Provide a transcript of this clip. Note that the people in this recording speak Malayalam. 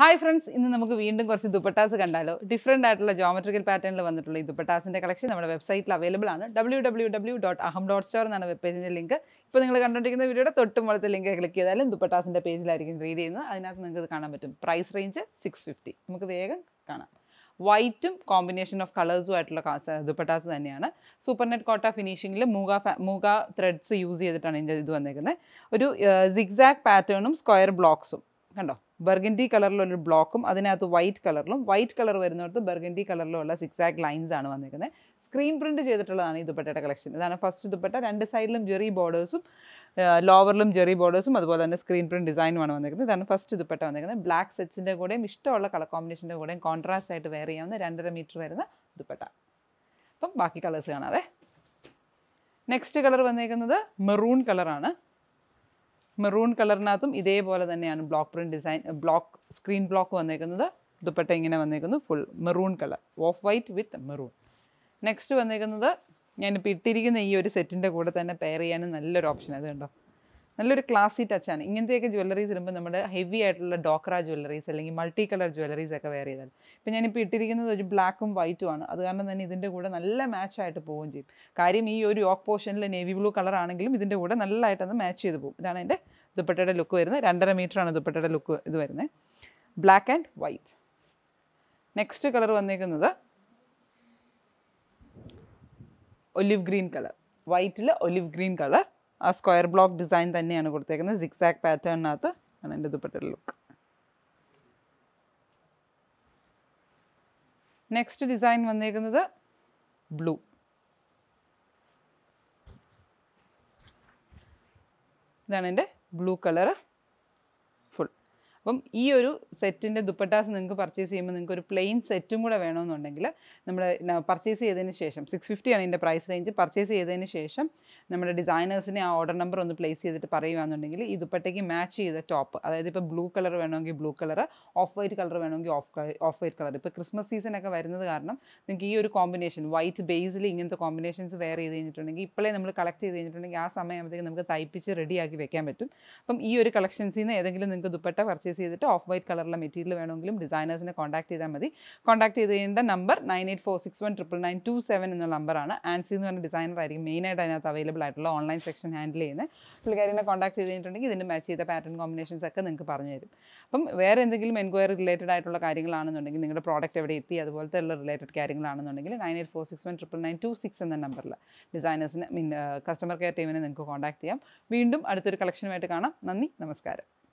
ഹായ് ഫ്രണ്ട്സ് ഇന്ന് നമുക്ക് വീണ്ടും കുറച്ച് ദുപ്പട്ടാസ് കണ്ടാലോ ഡിഫറെൻ്റ് ആയിട്ടുള്ള ജോമെട്രിക്കൽ പാറ്റേണിൽ വന്നിട്ടുള്ള ഈ ദുപ്പട്ടാസിൻ്റെ കളക്ഷൻ നമ്മുടെ വെബ്സൈറ്റിൽ അവൈലബിൾ ആണ് W W W dot Aham dot store എന്നാണ് വെബ് പേജിൻ്റെ ലിങ്ക് ഇപ്പോൾ നിങ്ങൾ കണ്ടുകൊണ്ടിരിക്കുന്ന വീഡിയോയുടെ തൊട്ട് മുകളിലത്തെ ലിങ്ക് ക്ലിക്ക് ചെയ്താലും ദുപ്പട്ടാസിൻ്റെ പേജിലായിരിക്കും റീഡ് ചെയ്യുന്നത് അതിനകത്ത് നിങ്ങൾക്ക് കാണാൻ പറ്റും പ്രൈസ് റേഞ്ച് സിക്സ് ഫിഫ്റ്റി നമുക്ക് വേഗം കാണാം വൈറ്റും കോമ്പിനേഷൻ ഓഫ് കളേഴ്സും ആയിട്ടുള്ള ദുപ്പട്ടാസ് തന്നെയാണ് സൂപ്പർ നെറ്റ് കോട്ട ഫിനിഷിങ്ങിൽ മൂഗ മൂഗ ത്രെഡ്സ് യൂസ് ചെയ്തിട്ടാണ് ഇതിൻ്റെ ഇത് വന്നേക്കുന്നത് ഒരു സിഗ്സാഗ് പാറ്റേണും സ്ക്വയർ ബ്ലോക്സും കണ്ടോ ബർഗൻഡി കളറിലുള്ള ബ്ലോക്കും അതിനകത്ത് വൈറ്റ് കളറിലും വൈറ്റ് കളർ വരുന്നിടത്ത് ബർഗൻഡി കളറിലുള്ള സിക്സ് ലൈൻസ് ആണ് വന്നിരിക്കുന്നത് സ്ക്രീൻ പ്രിന്റ് ചെയ്തിട്ടുള്ളതാണ് ഈ ദുപ്പട്ടയുടെ കളക്ഷൻ ഇതാണ് ഫസ്റ്റ് ദുപ്പട്ട രണ്ട് സൈഡിലും ജെറി ബോർഡേഴ്സും ലോവറിലും ജെറി ബോർഡേഴ്സും അതുപോലെ തന്നെ സ്ക്രീൻ പ്രിന്റ് ഡിസൈനുമാണ് വന്നിരിക്കുന്നത് ഇതാണ് ഫസ്റ്റ് ദുപ്പട്ട വന്നിരിക്കുന്നത് ബ്ലാക്ക് സെറ്റ്സിൻ്റെ കൂടെയും ഇഷ്ടമുള്ള കളർ കോമ്പിനേഷൻ്റെ കൂടെയും കോൺട്രാസ്റ്റ് ആയിട്ട് വെയർ ചെയ്യാവുന്ന രണ്ടര മീറ്റർ വരുന്ന ദുപ്പട്ട അപ്പം ബാക്കി കളേഴ്സ് കാണാതെ നെക്സ്റ്റ് കളർ വന്നിരിക്കുന്നത് മെറൂൺ കളറാണ് മെറൂൺ കളറിനകത്തും ഇതേപോലെ തന്നെയാണ് block print design block screen block വന്നേക്കുന്നത് ദുപ്പട്ട ഇങ്ങനെ വന്നേക്കുന്നു full maroon colour off white with maroon next വന്നേക്കുന്നത് ഞാനിപ്പോൾ ഇട്ടിരിക്കുന്ന ഈ ഒരു സെറ്റിൻ്റെ കൂടെ തന്നെ പെയർ ചെയ്യാനും നല്ലൊരു ഓപ്ഷൻ അത് കണ്ടോ നല്ലൊരു ക്ലാസി ടച്ചാണ് ഇങ്ങനത്തെയൊക്കെ ജ്വല്ലറീസ് ഇടുമ്പോൾ നമ്മുടെ ഹെവി ആയിട്ടുള്ള ഡോക്ര ജ്വല്ലറീസ് അല്ലെങ്കിൽ മൾട്ടി കളർ ജ്വല്ലറീസ് ഒക്കെ വേറെ ചെയ്താൽ ഇപ്പം ഞാനിപ്പോൾ ഇട്ടിരിക്കുന്നത് ഒരു ബ്ലാക്കും വൈറ്റും ആണ് അത് കാരണം തന്നെ ഇതിൻ്റെ കൂടെ നല്ല മാച്ച് ആയിട്ട് പോവുകയും ചെയ്യും കാര്യം ഈ ഒരു യോക്ക് പോർഷനിൽ നേവി ബ്ലൂ കളർ ആണെങ്കിലും ഇതിൻ്റെ കൂടെ നല്ലതായിട്ട് അത് മാച്ച് ചെയ്ത് പോകും ഇതാണ് എൻ്റെ ദുപ്പട്ടയുടെ ലുക്ക് വരുന്നത് രണ്ടര ആണ് ദുപ്പട്ടയുടെ ലുക്ക് ഇത് വരുന്നത് black and white next colour വന്നേക്കുന്നത് ഒലിവ് ഗ്രീൻ കളർ വൈറ്റിൽ ഒലിവ് ഗ്രീൻ കളർ ആ സ്ക്വയർ ബ്ലോക്ക് ഡിസൈൻ തന്നെയാണ് കൊടുത്തേക്കുന്നത് സിക്സാക് പാറ്റേണിനകത്ത് ആണ് എൻ്റെ ദുപ്പട്ടയുടെ ലുക്ക് നെക്സ്റ്റ് ഡിസൈൻ വന്നേക്കുന്നത് ബ്ലൂ ഇതാണ് എൻ്റെ ബ്ലൂ കളറ് അപ്പം ഈ ഒരു സെറ്റിൻ്റെ ദുപ്പട്ടാസ് നിങ്ങൾക്ക് പർച്ചേസ് ചെയ്യുമ്പോൾ നിങ്ങൾക്ക് ഒരു പ്ലെയിൻ സെറ്റും കൂടെ വേണമെന്നുണ്ടെങ്കിൽ നമ്മൾ പർച്ചേസ് ചെയ്തതിന് ശേഷം സിക്സ് ഫിഫ്റ്റിയാണ് ഇതിൻ്റെ പ്രൈസ് റേഞ്ച് പർച്ചേസ് ചെയ്തതിന് ശേഷം നമ്മുടെ ഡിസൈനേഴ്സിനെ ആ ഓർഡർ നമ്പർ ഒന്ന് പ്ലേസ് ചെയ്തിട്ട് പറയുകയാണെന്നുണ്ടെങ്കിൽ ഈ ദുപ്പട്ടയ്ക്ക് മാച്ച് ചെയ്ത ടോപ്പ് അതായത് ഇപ്പോൾ ബ്ലൂ കളർ വേണമെങ്കിൽ blue colour off white colour വേണമെങ്കിൽ ഓഫ് ഓഫ് വൈറ്റ് കളർ ഇപ്പോൾ ക്രിസ്മസ് സീസണൊക്കെ വരുന്നത് കാരണം നിങ്ങൾക്ക് ഈ ഒരു കോമ്പിനേഷൻ വൈറ്റ് ബേസിൽ ഇങ്ങനത്തെ കോമ്പിനേഷൻസ് വെയർ ചെയ്ത് കഴിഞ്ഞിട്ടുണ്ടെങ്കിൽ ഇപ്പോഴേ നമ്മൾ കളക്ട് ചെയ്ത് കഴിഞ്ഞിട്ടുണ്ടെങ്കിൽ ആ സമയമാകുമ്പോഴത്തേക്ക് നമുക്ക് തയ്പ്പിച്ച് റെഡിയാക്കി വെക്കാൻ പറ്റും അപ്പം ഈ ഒരു കളക്ഷൻസിൽ നിന്ന് ഏതെങ്കിലും നിങ്ങൾക്ക് ദുപ്പട്ട പർച്ചേസ് പർച്ചേസ് ചെയ്തിട്ട് ഓഫ് വൈറ്റ് കളറുള്ള മെറ്റീരിയൽ വേണമെങ്കിലും ഡിസൈനേഴ്സിനെ കോൺടാക്ട് ചെയ്താൽ മതി കോൺടാക്ട് ചെയ്ത് കഴിഞ്ഞ number nine eight four six one triple nine two seven എന്നുള്ള നമ്പറാണ് ആൻസി എന്ന് പറഞ്ഞ ഡിസൈനർ ആയിരിക്കും മെയിനായിട്ട് അതിനകത്ത് അവൈലബിൾ ആയിട്ടുള്ള ഓൺലൈൻ സെക്ഷൻ ഹാൻഡിൽ ചെയ്യുന്നത് പുള്ളിക്കാരിനെ കോൺടാക്ട് ചെയ്ത് കഴിഞ്ഞിട്ടുണ്ടെങ്കിൽ ഇതിൻ്റെ മാച്ച് ചെയ്ത പാറ്റേൺ കോമ്പിനേഷൻസ് ഒക്കെ നിങ്ങൾക്ക് പറഞ്ഞു തരും അപ്പം വേറെ എന്തെങ്കിലും എൻക്വയറി റിലേറ്റഡ് ആയിട്ടുള്ള കാര്യങ്ങളാണെന്നുണ്ടെങ്കിൽ നിങ്ങളുടെ പ്രോഡക്റ്റ് എവിടെ എത്തി അതുപോലത്തെ ഉള്ള റിലേറ്റഡ് കാര്യങ്ങളാണെന്നുണ്ടെങ്കിൽ nine eight four six one triple nine two six എന്ന നമ്പറിൽ ഡിസൈനേഴ്സിന് മീൻ കസ്റ്റമർ കെയർ ടീമിനെ നിങ്ങൾക്ക് കോൺടാക്ട് ചെയ്യാം വീണ്ടും അടുത്തൊരു കളക്ഷനുമായിട്ട് കാണാം നന്ദി നമസ്കാരം